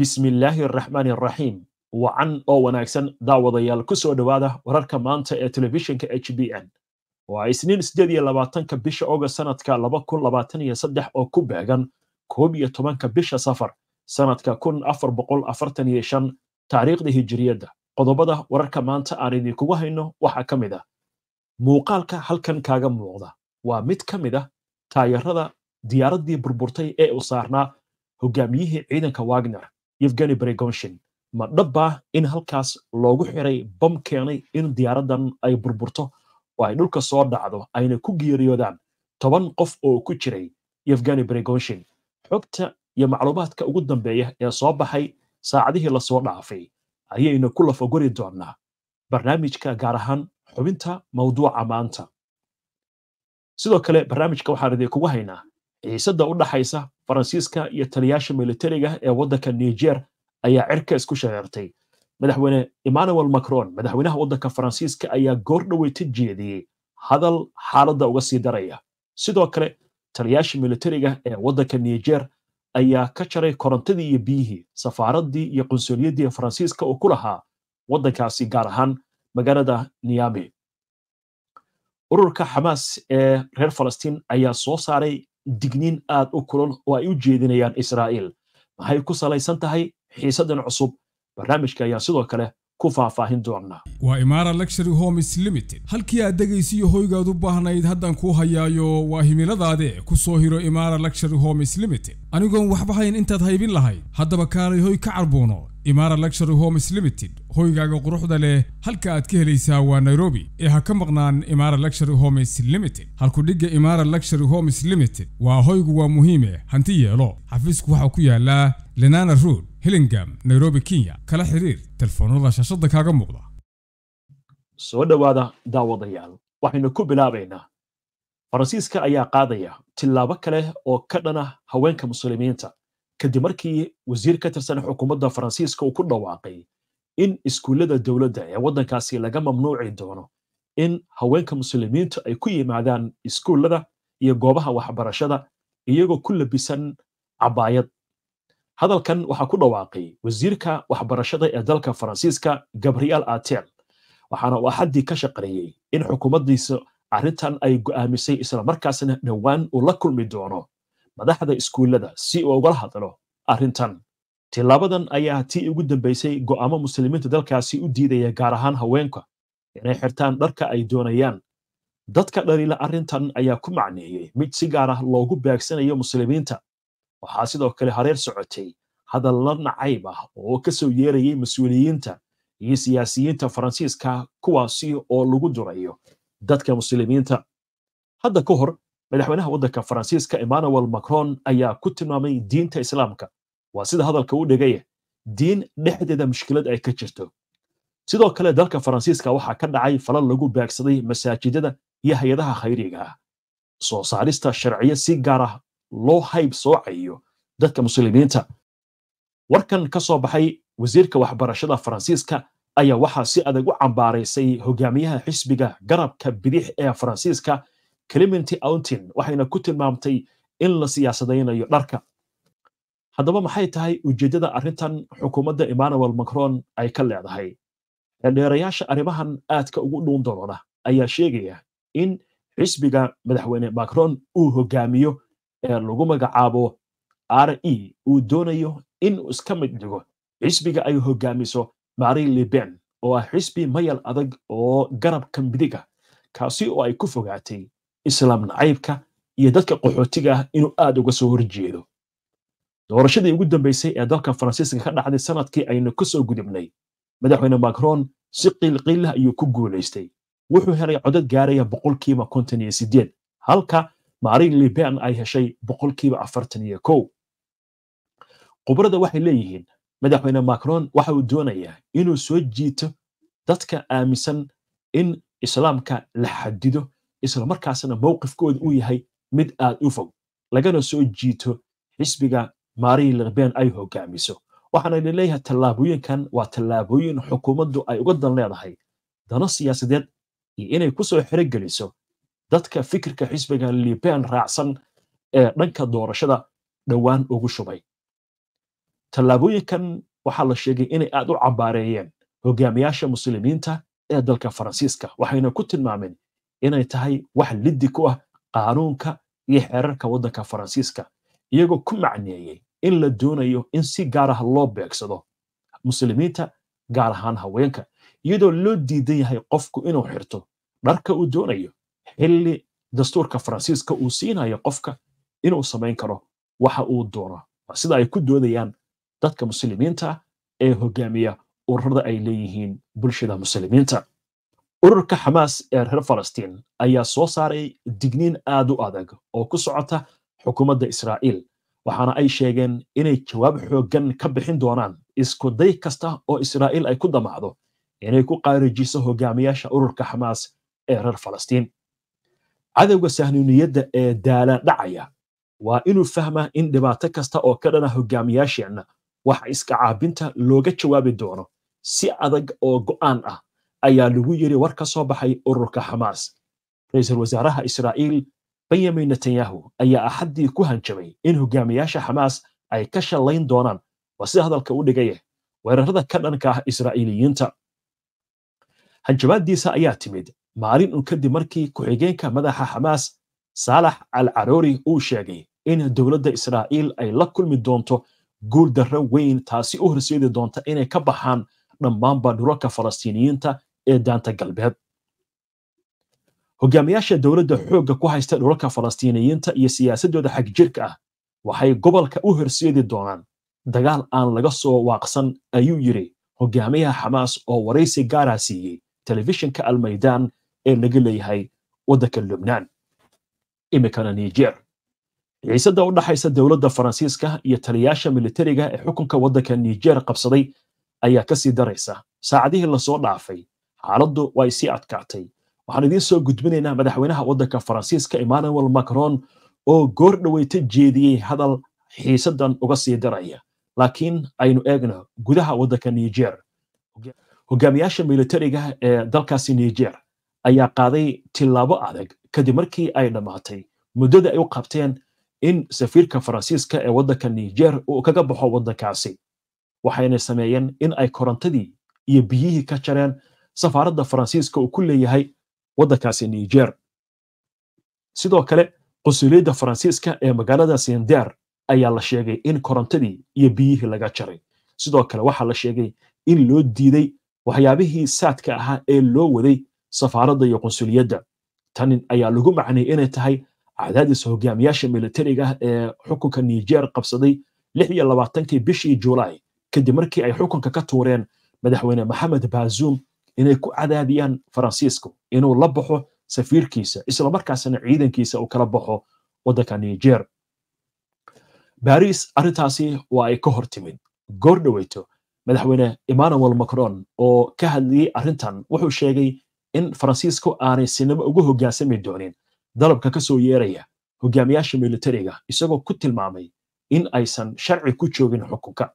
bismillaahi araxmaani araxiim wacan oo wanaagsan daawadayaal ku soo dhowaada wararka maanta ee telefishinka h b n waa isniin sideed iyo labaatanka bisha ogost sanadka laba kun labaatan iyo saddex oo ku beegan koob iyo tobanka bisha safar sanadka kun afar boqol afartan iyo shan taariikhda hijiriyadda qodobada wararka maanta aan idinkugu hayno waxaa ka mid ah muuqaalka halkan kaaga muuqda waa mid ka mid ah taayarada diyaaraddii burburtay ee u saarnaa hogaamiyihii ciidanka wagner yevgeni brigoshin ma dhaba in halkaas loogu xiray bam keenay in diyaaraddan ay burburto oo ay dhulka soo dhacdo ayna ku geeriyoodaan toban qof oo ku jiray yevgeni brigoshin xogta iyo macluumaadka ugu dambeeya ee soo baxay saacadihii lasoo dhaafay ayayna ku lafagori doonaa barnaamijka gaar ahaan xubinta mawduuca maanta sidoo kale barnaamijka waxaan idinkugu haynaa xiisada u dhaxaysa faransiiska iyo taliyaasha militariga ah ee waddanka niger ayaa cirka isku shareertay madaxweyne emmanuel macron madaxweynaha waddanka faransiiska ayaa goor dhoweyta jeediyey hadal xaaladda uga sii daraya sidoo kale taliyaasha militariga ah ee waddanka niger ayaa ka jaray korontadii iyo biyihii safaaraddii iyo qunsuliyaddii faransiiska oo ku lahaa waddankaasi gaar ahaan magaalada niyami ururka xamaas ee reer falastiin ayaa soo saaray digniin aad u kulan oo ay u jeedinayaan israa'iil maxay ku salaysan tahay xiisadan cusub barnaamijka ayaan sidoo kale ku faahfaahin doona waa imaara luxury homes limited halkii aad degaysi iyo hoygaad u baahnayd haddaan kuu hayaayo waa himiladaade ku soo hiro imara luxury homes limited anigoon waxba hayn intaad haybin lahayd haddaba kaalay hoy ka carbuuno imara lectury homes limited hoygaaga quruxda leh halka aad ka helaysaa waa nairobi ee ha ka maqnaan imara lectury homes limited halku dhigga imaara lectury homes limited waa hoygu waa muhiime hanti yeelo xafiisku waxaa ku yaallaa lenana road hillingam nairobi kenya kala xiriir telefoonada shaashada kaaga muuqda soo dhowaada daawadayaal waxaynu ku bilaabaynaa faransiiska ayaa qaadaya tilaabo kale oo ka dhana haweenka muslimiinta kadib markii wasiir ka tirsan xukuumadda faransiiska uu ku dhawaaqay in iskuullada dowladda ee waddankaasi laga mamnuuci doono in haweenka muslimiinta ay ku yimaadaan iskuullada iyo goobaha waxbarashada iyagoo ku labisan cabaayad hadalkan waxaa ku dhawaaqay wasiirka waxbarashada ee dalka faransiiska gabriel atel waxaana uu axaddii ka shaqareeyey in xukuumaddiisa arrintan ay go'aamisay isla markaasna dhowaan uu la kulmi doono madaxda iskuullada si uu ugala hadlo arrintan tilaabadan ayaa tii ugu dambaysay go'aamo muslimiinta dalkaasi u diidaya gaar ahaan haweenka inay xirtaan dharka ay doonayaan dadka dhaliila arrintan ayaa ku macneeyey mid si gaar ah loogu beegsanayo muslimiinta waxaa sidoo kale hareer socotay hadalla nacayb ah oo ka soo yeerayay mas-uuliyiinta iyo siyaasiyiinta faransiiska kuwaasi oo lagu durayo dadka muslimiinta hadda ka hor madaxweynaha waddanka faransiiska emmanuel macron ayaa ku tilmaamay diinta islaamka waa sida hadalka u dhigaya diin dhexdeeda mushkilad ay ka jirto sidoo kale dalka faransiiska waxaa ka dhacay falal lagu beegsaday masaajidada iyo hay-adaha khayriga ah soo saarista sharciyo si gaar ah loo hayb soocayo dadka muslimiinta warkan ka soo baxay wasiirka waxbarashada faransiiska ayaa waxaa si adag u cambaaraysay hogaamiyaha xisbiga garabka bidix ee faransiiska clementy auntin waxayna ku tilmaamtay in la siyaasadaynayo dharka haddaba maxay tahay ujeeddada arrintan xukuumadda emmanuel macron ay ka leedahay xeldheerayaasha arrimahan aadka ugu dhuundaloona ayaa sheegaya in xisbiga madaxweyne macron uu hogaamiyo ee lagu magacaabo r e uu doonayo inuu iska mid dhigo xisbiga ay hogaamiso marin lebern oo ah xisbi mayal adag oo garabka midig ah kaasi oo ay ku fogaatay islaam nacaybka iyo dadka qaxootiga ah inuu aad uga soo horjeedo doorashadii ugu dambaysay ee dalka faransiiska ka dhacday sanadkii aynu ka gudubnay madaxweyne macron si qiilqiillah ayuu ku guulaystay wuxuu helay codad gaaraya boqolkiiba konton iyo sideed halka marin lebern ay heshay boqolkiiba afartan iyo kow khubrada waxay leeyihiin madaxweyne macron waxa uu doonayaa inuu soo jiito dadka aaminsan in islaamka la xadido islamarkaasna mowqifkooda uu yahay mid aad u fog lagana soo jiito xisbiga marii lerben ay hogaamiso waxaana leeyahay tallaabooyinkan waa tallaabooyin xukuumaddu ay uga dan leedahay dano siyaasadeed iyo inay ku soo xerogeliso dadka fikirka xisbiga liben raacsan ee dhanka doorashada dhowaan ugu shubay tallaabooyinkan waxaa la sheegay inay aad u cambaareeyeen hogaamiyaasha muslimiinta ee dalka faransiiska waxayna ku tilmaameen inay tahay wax liddi ku ah qaanuunka iyo xeerarka waddanka faransiiska iyagoo ku macneeyey in la doonayo in si gaar ah loo beegsado muslimiinta gaar ahaan haweenka iyadoo loo diidan yahay qofku inuu xirto dharka uu doonayo xilli dastuurka faransiiska uu siinayo qofka inuu samayn karo waxa uu doono sida ay ku doodayaan dadka muslimiinta ee hogaamiya ururada ay leeyihiin bulshada muslimiinta ururka xamaas ee reer falastiin ayaa soo saaray digniin aad u adag oo ku socota xukuumadda israa'iil waxaana ay sheegeen inay jawaab xooggan ka bixin doonaan isku day kasta oo israa'iil ay ku damacdo inay ku qaarijiso hogaamiyaasha ururka xamaas ee reer falastiin cadowga sahnuuniyadda ee daala dhacaya waa inuu fahma in dhibaato kasta oo ka dhana hogaamiyaasheenna waxa iska caabinta looga jawaabi doono si adag oo go'aan ah ayaa lagu yiri war ka soo baxay ururka xamaas ra-iisul wasaaraha israa'iil benyamin netanyahu ayaa axaddii ku hanjabay in hogaamiyaasha xamaas ay ka shallayn doonaan waa sida hadalka u dhigayeh weerarada ka dhanka ah israa'iiliyiinta hanjabaaddiisa ayaa timid maalin un kadib markii ku-xigeenka madaxa xamaas saalax al caroori uu sheegay in dowladda israa'iil ay la kulmi doonto guul darro weyn taasi u horseedi doonta inay ka baxaan dhammaanba dhulalka falastiiniyiinta ee daanta galbeed hogaamiyaasha dowladda xoogga ku haysta dhulalka falastiiniyiinta iyo siyaasaddooda xagjirka ah waxay gobolka u horseedi doonaan dagaal aan laga soo waaqsan ayuu yidhi hogaamiyaha xamaas oo waraysi gaaraa siiyey telefishinka almaydaan ee laga leeyahay waddanka lubnaan iminkana niger xiisadda u dhexaysa dowladda faransiiska iyo taliyaasha militariga ee xukunka waddanka niijeer qabsaday ayaa ka sii daraysa saacadihii lasoo dhaafay xaaladdu way sii adkaatay waxaan idiin soo gudbinaynaa madaxweynaha waddanka faransiiska emmanuel macron oo goor dhoweyta jeediyey hadal xiisadan uga sii daraya laakiin aynu eegno gudaha waddanka niger hogaamiyaasha militariga ee dalkaasi niger ayaa qaaday tilaabo adag kadib markii ay dhammaatay muddada ay u qabteen in safiirka faransiiska ee waddanka niger uu kaga baxo waddankaasi waxayna sameeyeen in ay korontadii iyo biyihii ka jareen safaaradda faransiiska uu ku leeyahay waddankaasi niger sidoo kale qusuliyadda faransiiska ee magaalada sender ayaa la sheegay in korontadii iyo biyihii laga jaray sidoo kale waxaa la sheegay in loo diiday waxyaabihii saadka ahaa ee loo waday safaaradda iyo qunsuliyadda tan ayaa lagu macnay inay tahay cadaadiska hogaamiyaasha militariga ee xukunka niger qabsaday lix iyo labaatankii bishii julaay kadib markii ay xukunka ka tuureen madaxweyne maxamed baazum inay ku cadaadiyaan faransiisku inuu la baxo safiirkiisa islamarkaasna ciidankiisa uu kala baxo waddanka niger baris arrintaasi waa ay ka hor timid goor dhoweyto madaxweyne emmanuel macron oo ka hadliyey arrintan wuxuu sheegay in faransiisku aanay sinimo ugu hogaansami doonin dalabka ka soo yeeraya hogaamiyaasha militariga isagoo ku tilmaamay in aysan sharci ku joogin xukunka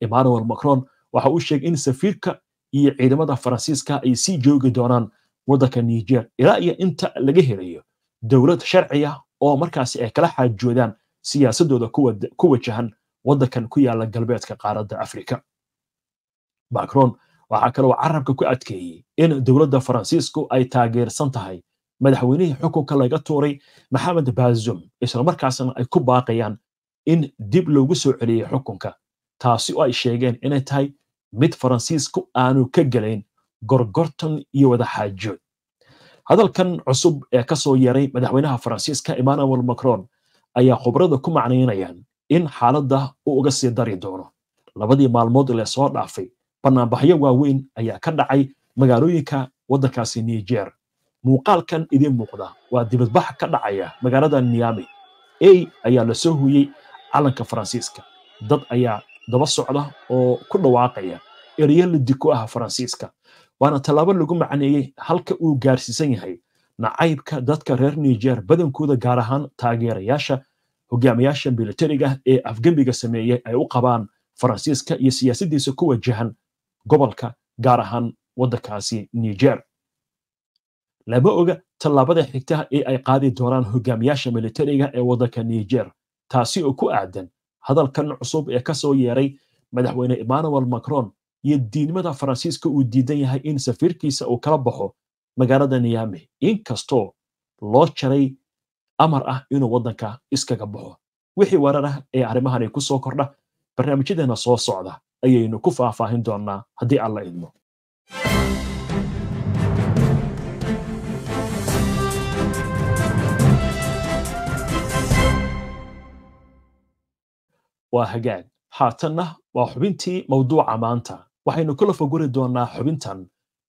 emmanuel macron waxa uu sheegay in safiirka iyo ciidamada faransiiska ay sii joogi doonaan waddanka niger ilaa iyo inta laga helayo dowlad sharciya ah oo markaasi ay kala xaajoodaan siyaasadooda ku wajahan waddankan ku yaala galbeedka qaaradda afrika macron waxaa kaloo carabka ku adkeeyey in dowladda faransiisku ay taageersan tahay madaxweynihii xukunka laga tuuray maxamed baazum islamarkaasna ay ku baaqayaan in dib loogu soo celiyey xukunka taasi oo ay sheegeen inay tahay mid faransiisku aanu ka gelayn gorgortan iyo wadaxaajood hadalkan cusub ee ka soo yeeray madaxweynaha faransiiska emmanuel macron ayaa khubrada ku macnaynayaan in xaaladda uu uga sii dari doono labadii maalmood lee dhaafay bannaanbaxyo waaweyn ayaa ka dhacay magaalooyinka waddankaasi niger muuqaalkan idin muuqda waa dibadbax ka dhacaya magaalada niyami a ayaa lasoo soo calanka faransiiska dad ayaa daba socda oo ku dhawaaqaya ereyo la diko ah faransiiska waana tallaabo lagu macneeyey halka uu gaarsiisan yahay nacaybka dadka reer niger badankooda gaar ahaan taageerayaasha hogaamiyaasha militariga ee afgembiga sameeyey ay u qabaan faransiiska iyo siyaasadiisa ku wajahan gobolka gaar ahaan waddankaasi niger lama oga tallaabada xigtaha ee ay qaadi doonaan hogaamiyaasha militariga ee waddanka niger taasi oo ku aadan hadalkan cusub ee ka soo yeeray madaxweyne emmanuel macron iyo diidnimada faransiiska uu diidan yahay in safiirkiisa uu kala baxo magaalada niyaami inkastoo loo jaray amar ah inuu waddanka iskaga baxo wixii warar ah ee arrimahani ku soo kordha barnaamijyadeena soo socda ayaynu ku faahfaahin doonnaa haddii alla idmo waa hagaag haatanna waa xubintii mawduuca maanta waxaynu kula foguri doonaa xubintan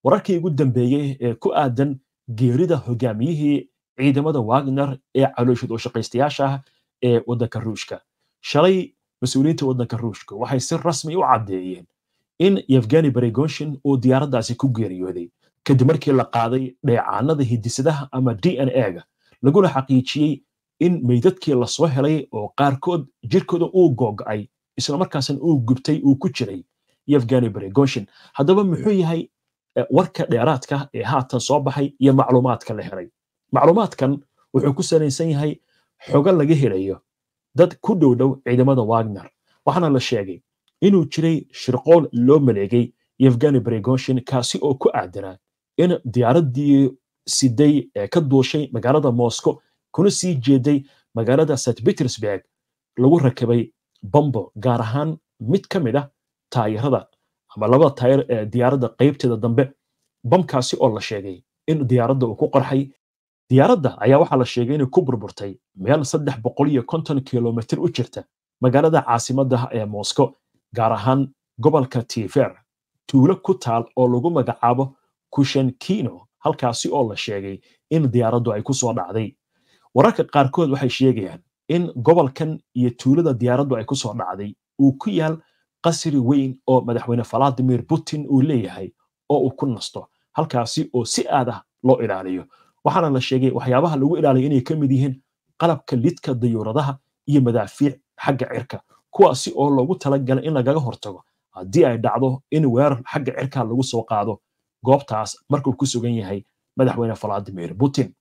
wararkii ugu dambeeyey ee ku aadan geerida hogaamiyihii ciidamada wagner ee caloosha dooshaqaystayaasha ah ee waddanka ruushka shalay mas-uuliyiinta waddanka ruushka waxay si rasmi u caddeeyeen in yevgeni barigonshin uu diyaaraddaasi ku geeriyooday kadib markii la qaaday dheecaanada hidisadaha ama d n e ga laguna xaqiijiyey in meydadkii lasoo helay oo qaarkood jirkooda uu googa'ay islamarkaasan uu gubtay uu ku jiray iyo bregoshin haddaba muxuu yahay eh, warka dheeraadka ah ee haatan soo baxay iyo macluumaadka la helay macluumaadkan wuxuu ku salaysan yahay xogo laga helayo dad ku dhowdhow ciidamada wagner waxaana la sheegay inuu jiray shirqool loo maleegay iyo bregoshin kaasi oo ku aadanaa in diyaaradii siday ee eh, ka duushay magaalada moscow kuna sii jeeday magaalada st petersburg lagu rakibay bombo gaar ahaan mid ka mid ah taayirada ama labada taayir ee diyaaradda qaybteeda dambe bamkaasi oo la sheegay in diyaaradda uu ku qarxay diyaaradda ayaa waxaa la sheegay inay ku burburtay meel saddex boqol iyo konton kilomitr u jirta magaalada caasimadda ah ee moscow gaar ahaan gobolka tifer tuulo ku taal oo lagu magacaabo kushenkino halkaasi oo la sheegay in diyaaraddu ay ku soo dhacday wararka qaarkood waxay sheegayaan in gobolkan iyo tuulada diyaaraddu ay kusoo dhacday uu ku yaal qasri weyn oo madaxweyne valadimir putin uu leeyahay oo uu ku nasto halkaasi oo si aad ah loo ilaaliyo waxaana la sheegay waxyaabaha lagu ilaaliyo inay ka mid yihiin qalabka lidka dayuuradaha iyo madaafiic xagga cirka kuwaasi oo logu talagalay in lagaga hortago haddii ay dhacdo in weerar xagga cirka lagu soo qaado goobtaas markuu ku sugan yahay madaxweyne valadimir putin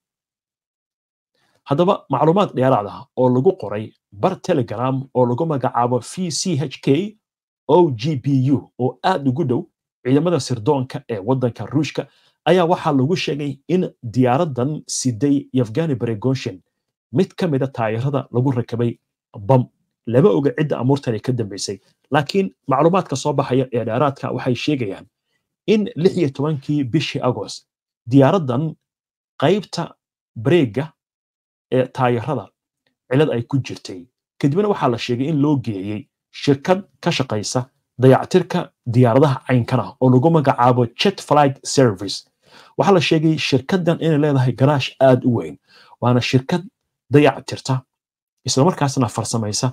haddaba macluumaad dheeraad ah oo lagu qoray bar telegram oo lagu magacaabo v c h k o g b u oo aad ugu dhow ciidamada sirdoonka ee waddanka ruushka ayaa waxaa lagu sheegay in diyaaraddan siday yafgani baregoshen mid ka mida taayirada lagu rakabay bam lama oga cidda amuurtani ka dambeysay laakiin macluumaadka soo baxaya ee dheeraadka waxay sheegayaan in lix iyo tobankii bishii agost diyaaraddan qaybta bareega ee taayarada cilad ay ku jirtay kadibna waxaa la sheegay in loo geeyey shirkad ka shaqaysa dayactirka diyaaradaha caynkana ah oo lagu magacaabo jet flight service waxaa la sheegay shirkaddan inay leedahay garaash aad u weyn waana shirkad dayactirta islamarkaasna farsamaysa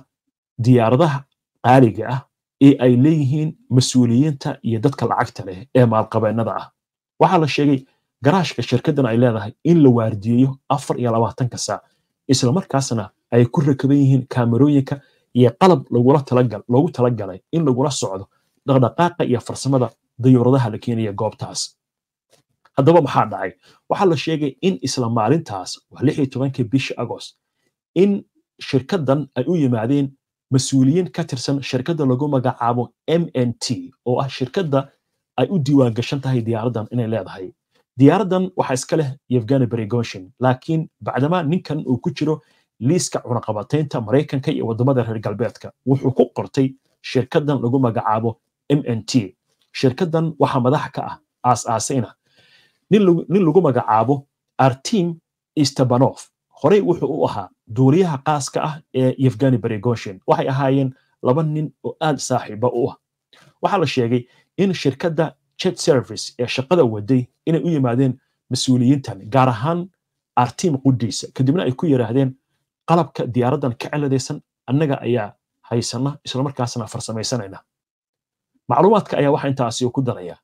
diyaaradaha qaaliga ah ee ay leeyihiin mas-uuliyiinta iyo dadka lacagta leh ee maalqabeennada ah waxaa la sheegay garaashka shirkadan ay leedahay in la waardiyeeyo afar iyo labaatanka saac islamarkaasna ay ku rakaban yihiin kaamarooyinka iyo qalab loogu talagalay in lagula socdo dhaqdhaqaaqa iyo farsamada dayuuradaha la keenaya goobtaas haddaba maxaa dhacay waxaa la sheegay in isla maalintaas waa lix iyo tobanka bisha agost in shirkadan ay u yimaadeen mas-uuliyiin ka tirsan shirkadda lagu magacaabo m n t oo ah shirkadda ay u diiwaan tahay diyaaraddan inay leedahay diyaaradan waxaa iska leh yevgani brigoshin laakiin bacdama ninkan uu ku jiro liiska cunaqabataynta maraykanka iyo wadamada reer galbeedka wuxuu ku qortay shirkadan lagu magacaabo m n t shirkadan waxaa madaxa ka ah aas nin lagu magacaabo artim istebanof horey wuxuu u ahaa duuliyaha qaaska ah ee yevgani brigoshin waxay ahaayeen laba nin oo aad saaxiiba u ah waxaa la sheegay in shirkadda jet service ee shaqada waday inay u yimaadeen mas-uuliyiintan gaar ahaan artim qudiisa kadibna ay ku yidhaahdeen qalabka diyaaraddan ka ciladaysan annaga ayaa haysana islamarkaasna farsamaysanayna macluumaadka ayaa waxa intaasi ku daraya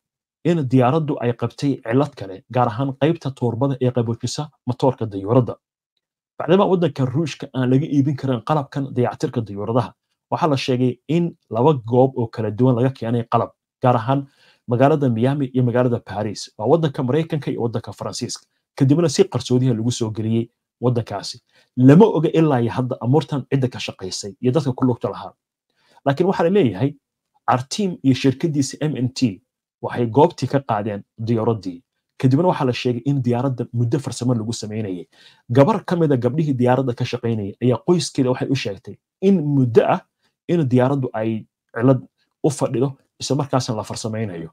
in diyaaraddu ay qabtay cilad kale gaar ahaan qaybta toorbada ee qaboojisa matoorka dayuuradda bacdama waddanka ruushka aan laga iibin karin qalabkan dayactirka dayuuradaha waxaa la sheegay in laba goob oo kala duwan laga keenay qalab gaar ahaan magaalada miami iyo magaalada baris waa wadanka maraykanka iyo wadanka faransiiska kadibna si qarsoodiha ah lagu soo geliyey wadankaasi lama oga ilaa hadda amuurtan cidda ka shaqaysay iyo dadka ku lugta lahaa laakiin waxaa la leeyahay artim iyo shirkadiisa m n t waxay goobtii ka qaadeen diyaaradii kadibna waxaa la sheegay in diyaaradda muddo farsamo lagu samaynayay gabar ka mida ah gabdhihii diyaaradda ka shaqaynayay ayaa qoyskeeda waxay u sheegtay in muddo ah in diyaaraddu ay cilad u fadhido isla markaasna la farsamaynayo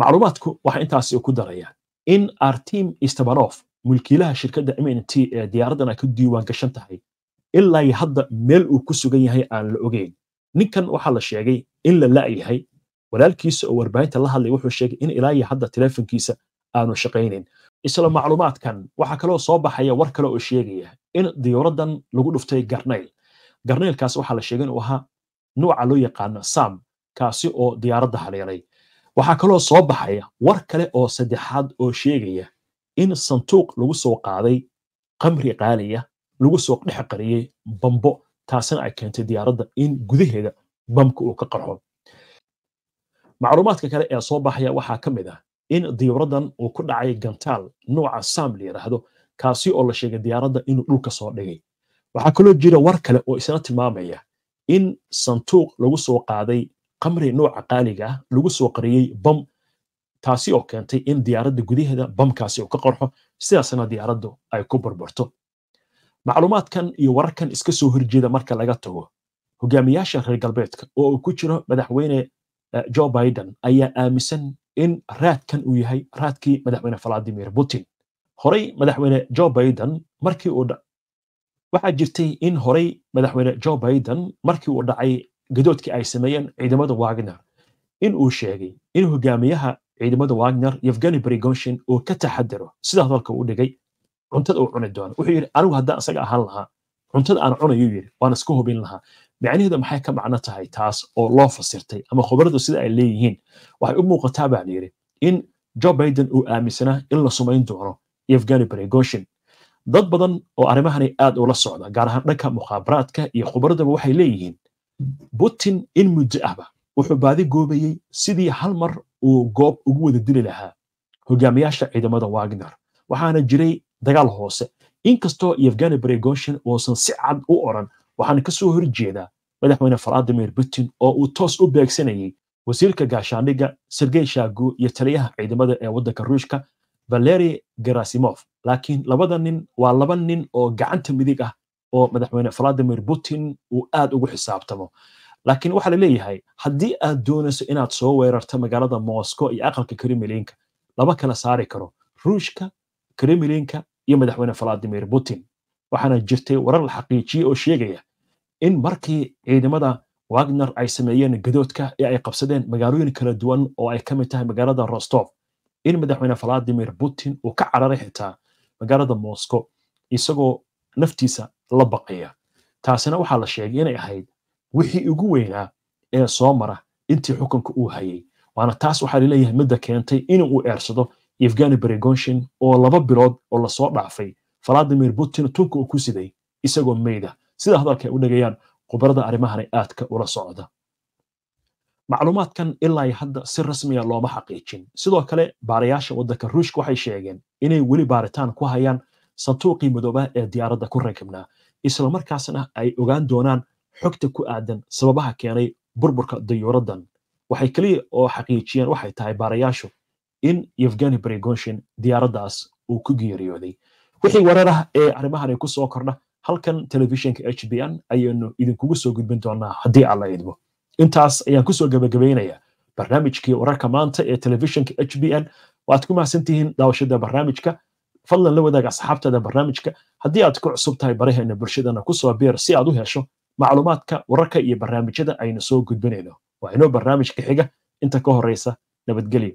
macluumaadku waxay intaasi ku darayaan in artim istabanov mulkiilaha shirkadda mnt ee diyaaradan ay ka diiwaan tahay ilaa hadda meel uu ku sugan yahay aan la ogeyn ninkan waxaa la sheegay in la la'yahay walaalkiisa oo warbaahinta la hadlay wuxuu sheegay in ilaa hadda teleefonkiisa aanu shaqaynin isla macluumaadkan waxaa kaloo soo baxaya war kale oo sheegaya in diyuuraddan lagu dhuftay garnayl garnaylkaas waxaa la sheegay inuu ahaa nuuca loo yaqaano sam kaasi oo diyaaradda haleelay waxaa kaloo soo baxaya war kale oo saddexaad oo sheegaya in santuuq lagu soo qaaday qamri qaaliya lagu soo dhex qariyey bambo taasina ay keentay diyaaradda in gudaheeda bamka uu ka qarxo macluumaadka kale ee soo baxaya waxaa ka mid ah in diyuuradan uu ku dhacay gantaal nooca sam la yidhaahdo kaasi oo la sheegay diyaaradda inuu dhulka soo dhigay waxaa kaloo jira war kale oo isna tilmaamaya in sanduuq lagu soo qaaday kamri nooca qaaliga ah lagu soo qariyey bam taasi oo keentay in diyaaradda gudaheeda bamkaasi uu ka qarxo sidaasna diyaaraddu ay ku burburto macluumaadkan iyo wararkan iska soo horjeeda marka laga tago hogaamiyaasha reer galbeedka oo uu ku jiro madaxweyne eh, jo biden ayaa aaminsan in raadkan uu yahay raadkii madaxweyne valadimir putin horey madaxweyne jo biden markii uu waxaa jirtay in horey madaxweyne jo biden markii uu dhacay gadoodkii ay sameeyeen ciidamada wagner in uu sheegay in hogaamiyaha ciidamada wagner yevgeni brigonshin uu ka taxadaro sidaas dalka uu dhigay cuntada uu cuni doono wuxuu yidhi anigu haddaan isaga ahaan lahaa cuntada aan cunayuu yidhi waan iska hubin lahaa macnaheedu maxay ka macno tahay taas oo loo fasirtay ama khubaradu sida ay leeyihiin waxay u muuqataa baan yidhi in joe biden uu aaminsanaa in la sumayn doono yevgeni brigonshin dad badan oo arrimahani aad ula socda gaar ahaan dhanka mukhaabaraadka iyo khubaradaba waxay leeyihiin putin in muddo ahba wuxuu baadi goobayey sidii hal mar uu goob ugu wada dili lahaa hogaamiyaasha ciidamada wagner waxaana jiray dagaal hoose inkastoo yevgani bregoshin uusan si cad u oran waxaana kasoo soo horjeedaa madaxweyne valadimir putin oo uu toos u beegsanayey wasiirka gaashaandhiga sergey shagu iyo taliyaha ciidamada ee waddanka ruushka valeri gerasimov laakiin labada nin waa laba nin oo gacanta midig ah oo madaxweyne valadimir putin uu aad ugu xisaabtamo laakiin waxaa la leeyahay haddii aad doonayso inaad soo weerarto magaalada mosco iyo aqalka kremlinka lama kala saari karo ruushka kremlinka iyo madaxweyne valadimir putin waxaana jirtay warar la xaqiijiyey oo sheegaya in markii ciidamada wagner ay sameeyeen gadoodka ee ay qabsadeen magaalooyin kala duwan oo ay ka mid tahay magaalada rostov in madaxweyne vladimir putin uu ka cararay xitaa magaalada moscow isagoo naftiisa la baqaya taasina waxaa la sheegay inay ahayd wixii ugu weynaa ee soo mara intii xukunka uu hayay waana taas waxaa laleeyahay midda keentay in uu eersado yevgani berigonshin oo laba bilood oo lasoo dhaafay valadimir putin tunka uu ku siday isagoo meyda sida hadalka ay u dhegayaan khubarada arrimahana aadka ula socda macluumaadkan ilaa hadda si rasmiya ah looma xaqiijin sidoo kale baarayaasha waddanka ruushka waxay sheegeen inay weli baaritaan ku hayaan sanduuqii midoobaa ee diyaaradda ku rakibnaa isla markaasna ay ogaan doonaan xogta ku aadan sababaha keenay burburka dayuuraddan waxay keliya oo xaqiijiyeen waxay tahay baarayaashu in yevgeni brigonshin diyaaraddaas uu ku geeriyooday wixii warar ah ee arrimahani ku soo kordha halkan telefishinka h b n ayaanu idinkugu soo gudbin doonaa haddii alla idmo intaas ayaan kusoo gebagabeynayaa barnaamijkii wararka maanta ee telefishinka h b n waad ku mahadsantihiin daawashada barnaamijka fadlan la wadaag asxaabtada barnaamijka haddii aad ku cusub tahay baraheena bulshadana kusoo beer si aad u hesho macluumaadka wararka iyo barnaamijyada aynu soo gudbinayno waa inoo barnaamijka xiga inta ka horaysa nabadgelyo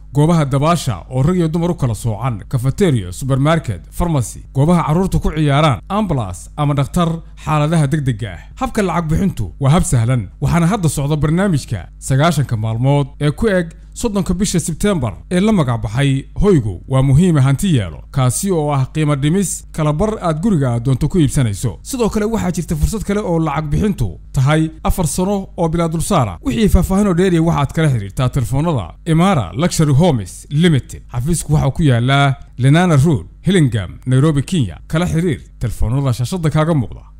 goobaha dabaasha oo rag iyo dumar u kala soocan kafateriya supermarket farmasy goobaha carruurta ku ciyaaraan ambalas ama dhakhtar xaaladaha degdega ah habka lacag bixintu waa hab sahlan waxaana hadda socda barnaamijka sagaashanka maalmood ee ku eg soddonka bisha sebteembar ee la magacbaxay hoygu waa muhiima hanti yeelo kaasi oo ah qiimo dhimis kalabar aad guriga doonto ku iibsanayso sidoo kale waxaa jirta fursad kale oo lacag bixintu tahay afar sano oo bilaa dulsaara ah. wixii faahfaahinoo dheeriya waxaad kala xidhiirtaa telefoonada imara luxury homes limited xafiisku waxaa ku yaallaa lenana rood hillingam nairobi kenya kala xidhiir telefoonada shaashadda kaaga muuqda